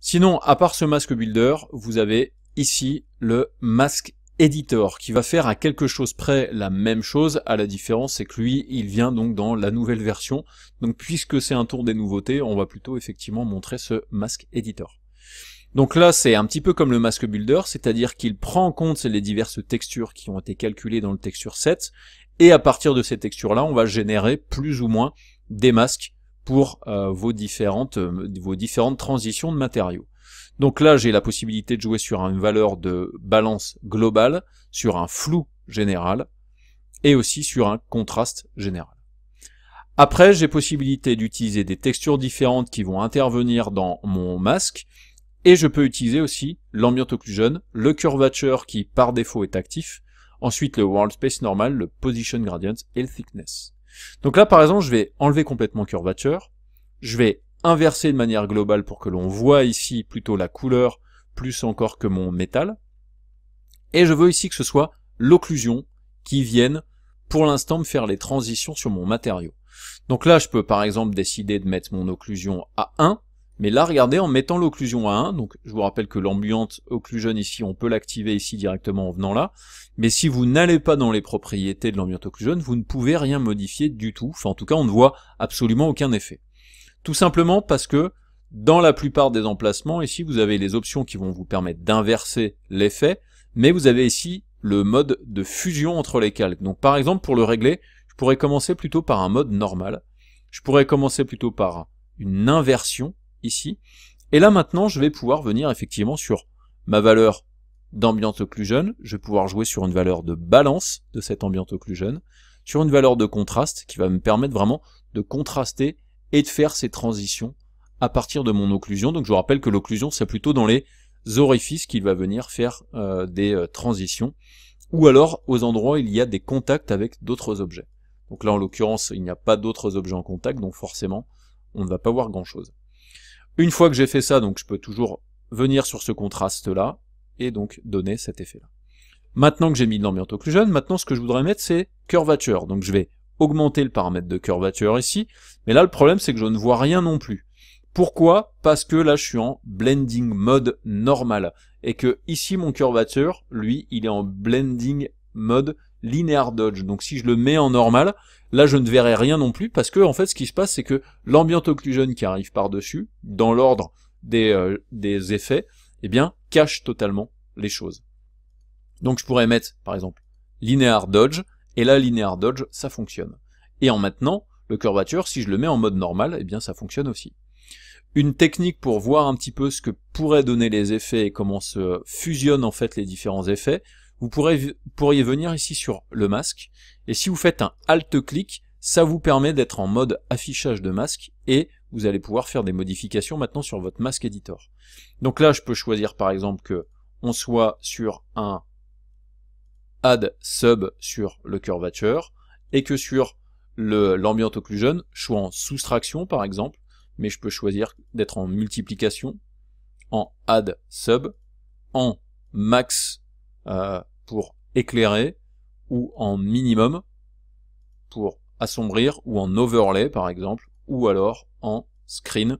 Sinon, à part ce masque builder, vous avez ici le masque editor qui va faire à quelque chose près la même chose à la différence c'est que lui il vient donc dans la nouvelle version donc puisque c'est un tour des nouveautés on va plutôt effectivement montrer ce masque editor donc là c'est un petit peu comme le masque builder c'est à dire qu'il prend en compte les diverses textures qui ont été calculées dans le texture set et à partir de ces textures là on va générer plus ou moins des masques pour euh, vos, différentes, euh, vos différentes transitions de matériaux. Donc là, j'ai la possibilité de jouer sur une valeur de balance globale, sur un flou général, et aussi sur un contraste général. Après, j'ai possibilité d'utiliser des textures différentes qui vont intervenir dans mon masque, et je peux utiliser aussi l'ambient occlusion, le curvature qui par défaut est actif, ensuite le world space normal, le position gradient et le thickness. Donc là, par exemple, je vais enlever complètement curvature. Je vais inverser de manière globale pour que l'on voit ici plutôt la couleur plus encore que mon métal. Et je veux ici que ce soit l'occlusion qui vienne pour l'instant me faire les transitions sur mon matériau. Donc là, je peux par exemple décider de mettre mon occlusion à 1 mais là, regardez, en mettant l'occlusion à 1, donc je vous rappelle que l'ambiante occlusion ici, on peut l'activer ici directement en venant là, mais si vous n'allez pas dans les propriétés de l'ambiante occlusion, vous ne pouvez rien modifier du tout, enfin en tout cas on ne voit absolument aucun effet. Tout simplement parce que dans la plupart des emplacements, ici vous avez les options qui vont vous permettre d'inverser l'effet, mais vous avez ici le mode de fusion entre les calques. Donc par exemple, pour le régler, je pourrais commencer plutôt par un mode normal, je pourrais commencer plutôt par une inversion, ici. Et là maintenant, je vais pouvoir venir effectivement sur ma valeur d'ambiante occlusion, je vais pouvoir jouer sur une valeur de balance de cette ambiante occlusion, sur une valeur de contraste qui va me permettre vraiment de contraster et de faire ces transitions à partir de mon occlusion. Donc je vous rappelle que l'occlusion, c'est plutôt dans les orifices qu'il va venir faire euh, des euh, transitions, ou alors aux endroits où il y a des contacts avec d'autres objets. Donc là, en l'occurrence, il n'y a pas d'autres objets en contact, donc forcément, on ne va pas voir grand-chose. Une fois que j'ai fait ça, donc je peux toujours venir sur ce contraste-là, et donc donner cet effet-là. Maintenant que j'ai mis de l'ambient occlusion, maintenant ce que je voudrais mettre c'est curvature. Donc je vais augmenter le paramètre de curvature ici, mais là le problème c'est que je ne vois rien non plus. Pourquoi Parce que là je suis en blending mode normal, et que ici mon curvature, lui, il est en blending mode linear dodge. Donc si je le mets en normal, là je ne verrai rien non plus parce que en fait ce qui se passe c'est que l'ambient occlusion qui arrive par-dessus, dans l'ordre des, euh, effets, eh bien cache totalement les choses. Donc je pourrais mettre par exemple linear dodge, et là linear dodge ça fonctionne. Et en maintenant, le curvature, si je le mets en mode normal, eh bien ça fonctionne aussi. Une technique pour voir un petit peu ce que pourraient donner les effets et comment se fusionnent en fait les différents effets, vous pourriez venir ici sur le masque, et si vous faites un Alt-clic, ça vous permet d'être en mode affichage de masque, et vous allez pouvoir faire des modifications maintenant sur votre masque editor. Donc là, je peux choisir par exemple que on soit sur un add sub sur le curvature, et que sur l'ambient occlusion, je suis en soustraction par exemple, mais je peux choisir d'être en multiplication, en add sub, en max euh, pour éclairer, ou en minimum, pour assombrir, ou en overlay par exemple, ou alors en screen,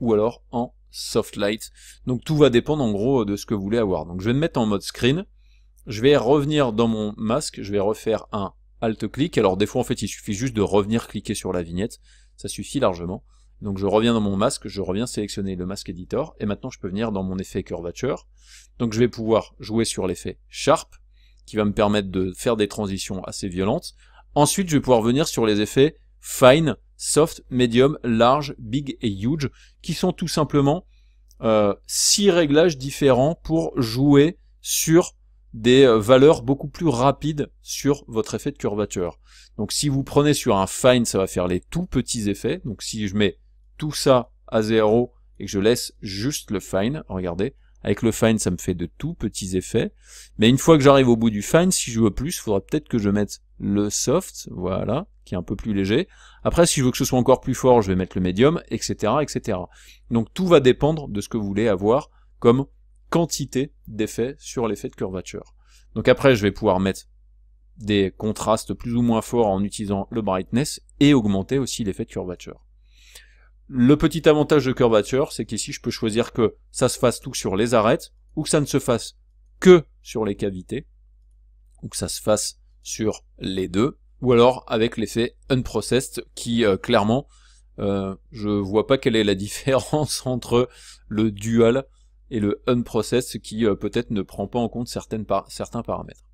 ou alors en soft light. Donc tout va dépendre en gros de ce que vous voulez avoir. Donc je vais me mettre en mode screen, je vais revenir dans mon masque, je vais refaire un alt-clic. Alors des fois en fait il suffit juste de revenir cliquer sur la vignette, ça suffit largement. Donc je reviens dans mon masque, je reviens sélectionner le masque editor, et maintenant je peux venir dans mon effet curvature. Donc je vais pouvoir jouer sur l'effet sharp, qui va me permettre de faire des transitions assez violentes. Ensuite, je vais pouvoir venir sur les effets fine, soft, medium, large, big et huge, qui sont tout simplement euh, six réglages différents pour jouer sur des euh, valeurs beaucoup plus rapides sur votre effet de curvature. Donc si vous prenez sur un fine, ça va faire les tout petits effets. Donc si je mets tout ça à zéro et que je laisse juste le fine, regardez, avec le fine, ça me fait de tout petits effets. Mais une fois que j'arrive au bout du fine, si je veux plus, il faudra peut-être que je mette le soft, voilà, qui est un peu plus léger. Après, si je veux que ce soit encore plus fort, je vais mettre le Medium, etc., etc. Donc tout va dépendre de ce que vous voulez avoir comme quantité d'effets sur l'effet de curvature. Donc après, je vais pouvoir mettre des contrastes plus ou moins forts en utilisant le brightness et augmenter aussi l'effet de curvature. Le petit avantage de Curvature, c'est qu'ici, je peux choisir que ça se fasse tout sur les arêtes, ou que ça ne se fasse que sur les cavités, ou que ça se fasse sur les deux, ou alors avec l'effet unprocessed, qui euh, clairement, euh, je vois pas quelle est la différence entre le dual et le unprocessed, qui euh, peut-être ne prend pas en compte certains paramètres.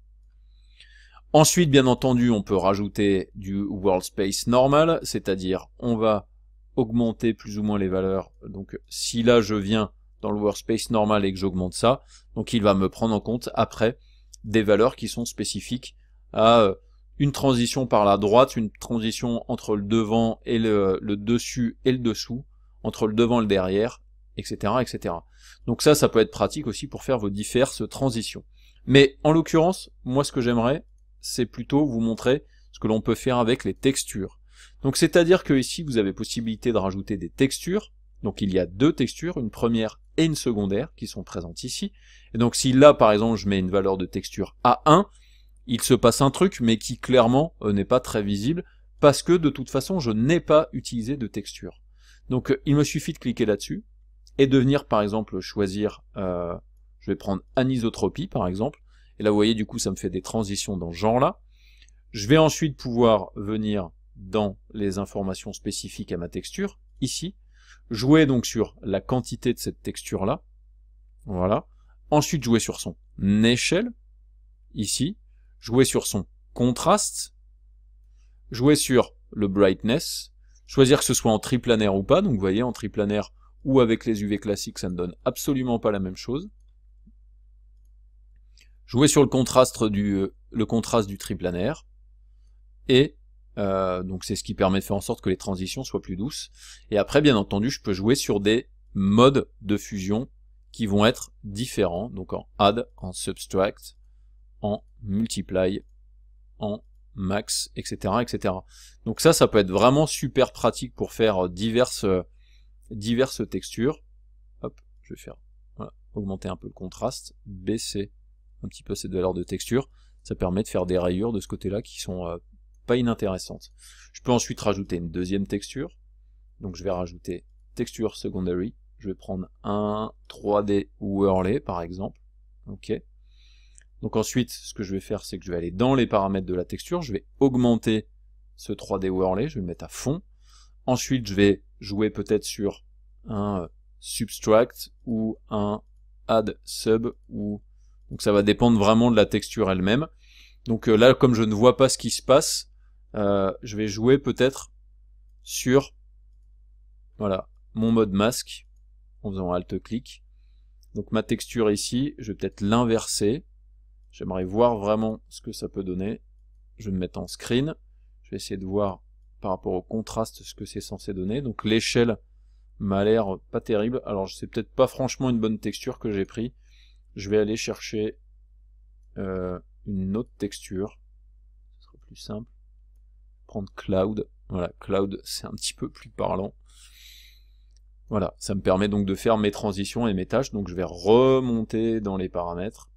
Ensuite, bien entendu, on peut rajouter du world space normal, c'est-à-dire on va augmenter plus ou moins les valeurs. Donc si là je viens dans le workspace normal et que j'augmente ça, donc il va me prendre en compte après des valeurs qui sont spécifiques à euh, une transition par la droite, une transition entre le devant et le, dessus et le dessous, entre le devant et le derrière, etc., etc. Donc ça, ça peut être pratique aussi pour faire vos diverses transitions. Mais en l'occurrence, moi ce que j'aimerais, c'est plutôt vous montrer ce que l'on peut faire avec les textures. Donc c'est-à-dire que ici vous avez possibilité de rajouter des textures. Donc il y a deux textures, une première et une secondaire qui sont présentes ici. Et donc si là par exemple je mets une valeur de texture à 1 il se passe un truc mais qui clairement euh, n'est pas très visible parce que de toute façon je n'ai pas utilisé de texture. Donc euh, il me suffit de cliquer là-dessus et de venir par exemple choisir, euh, je vais prendre anisotropie par exemple, et là vous voyez du coup ça me fait des transitions dans ce genre là. Je vais ensuite pouvoir venir dans les informations spécifiques à ma texture, ici. Jouer donc sur la quantité de cette texture-là. Voilà. Ensuite, jouer sur son échelle, ici. Jouer sur son contraste. Jouer sur le brightness. Choisir que ce soit en triplanaire ou pas. Donc, vous voyez, en triplanaire ou avec les UV classiques, ça ne donne absolument pas la même chose. Jouer sur le contraste du, euh, le contraste du triplanaire. Et euh, donc c'est ce qui permet de faire en sorte que les transitions soient plus douces. Et après, bien entendu, je peux jouer sur des modes de fusion qui vont être différents, donc en add, en subtract, en multiply, en max, etc. etc. Donc ça, ça peut être vraiment super pratique pour faire euh, diverses, euh, diverses textures. Hop, je vais faire voilà, augmenter un peu le contraste, baisser un petit peu cette valeur de texture. Ça permet de faire des rayures de ce côté-là qui sont pas inintéressante. Je peux ensuite rajouter une deuxième texture. Donc je vais rajouter texture secondary. Je vais prendre un 3D Worley par exemple. OK. Donc ensuite, ce que je vais faire, c'est que je vais aller dans les paramètres de la texture. Je vais augmenter ce 3D Worley. Je vais le mettre à fond. Ensuite, je vais jouer peut-être sur un euh, subtract ou un add sub donc ça va dépendre vraiment de la texture elle-même. Donc euh, là, comme je ne vois pas ce qui se passe, euh, je vais jouer peut-être sur voilà, mon mode masque en faisant alt click Donc ma texture ici, je vais peut-être l'inverser. J'aimerais voir vraiment ce que ça peut donner. Je vais me mettre en screen. Je vais essayer de voir par rapport au contraste ce que c'est censé donner. Donc l'échelle m'a l'air pas terrible. Alors c'est peut-être pas franchement une bonne texture que j'ai pris. Je vais aller chercher euh, une autre texture. Ce sera plus simple. Cloud. Voilà, Cloud, c'est un petit peu plus parlant. Voilà, ça me permet donc de faire mes transitions et mes tâches. Donc je vais remonter dans les paramètres.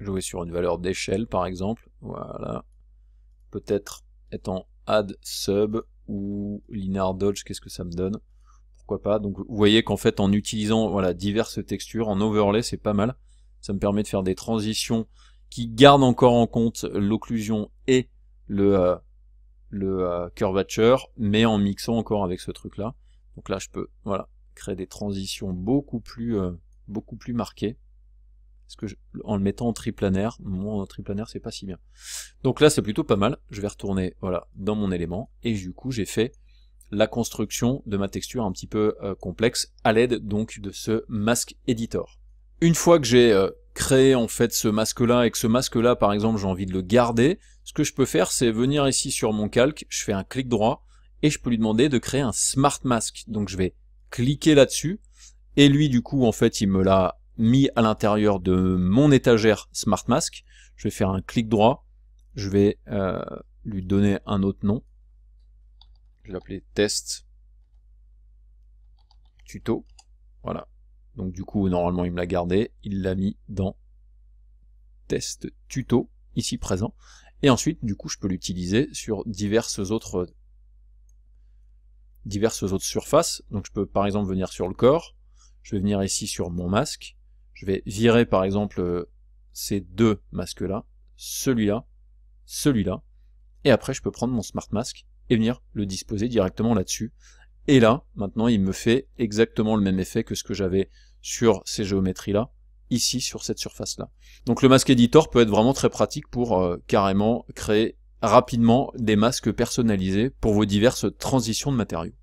Jouer sur une valeur d'échelle par exemple. Voilà. Peut-être en add sub ou linear dodge, qu'est-ce que ça me donne pourquoi pas. Donc vous voyez qu'en fait en utilisant voilà diverses textures, en overlay c'est pas mal. Ça me permet de faire des transitions qui gardent encore en compte l'occlusion et le, euh, le euh, curvature, mais en mixant encore avec ce truc là. Donc là je peux voilà créer des transitions beaucoup plus euh, beaucoup plus marquées. Parce que en le mettant en triplanaire, moi en triplanaire c'est pas si bien. Donc là c'est plutôt pas mal. Je vais retourner voilà dans mon élément et du coup j'ai fait la construction de ma texture un petit peu euh, complexe à l'aide donc de ce masque editor. Une fois que j'ai euh, créé en fait ce masque là et que ce masque là par exemple j'ai envie de le garder, ce que je peux faire c'est venir ici sur mon calque, je fais un clic droit et je peux lui demander de créer un smart mask. Donc je vais cliquer là-dessus et lui du coup en fait il me l'a mis à l'intérieur de mon étagère smart mask. Je vais faire un clic droit, je vais euh, lui donner un autre nom je vais l'appeler test tuto. Voilà. Donc du coup, normalement, il me l'a gardé. Il l'a mis dans test tuto, ici présent. Et ensuite, du coup, je peux l'utiliser sur diverses autres, surfaces. Donc je peux par exemple venir sur le corps. Je vais venir ici sur mon masque. Je vais virer par exemple ces deux masques-là, celui-là, celui-là. Et après, je peux prendre mon Smart Mask et venir le disposer directement là-dessus. Et là, maintenant, il me fait exactement le même effet que ce que j'avais sur ces géométries-là, ici, sur cette surface-là. Donc le masque editor peut être vraiment très pratique pour euh, carrément créer rapidement des masques personnalisés pour vos diverses transitions de matériaux.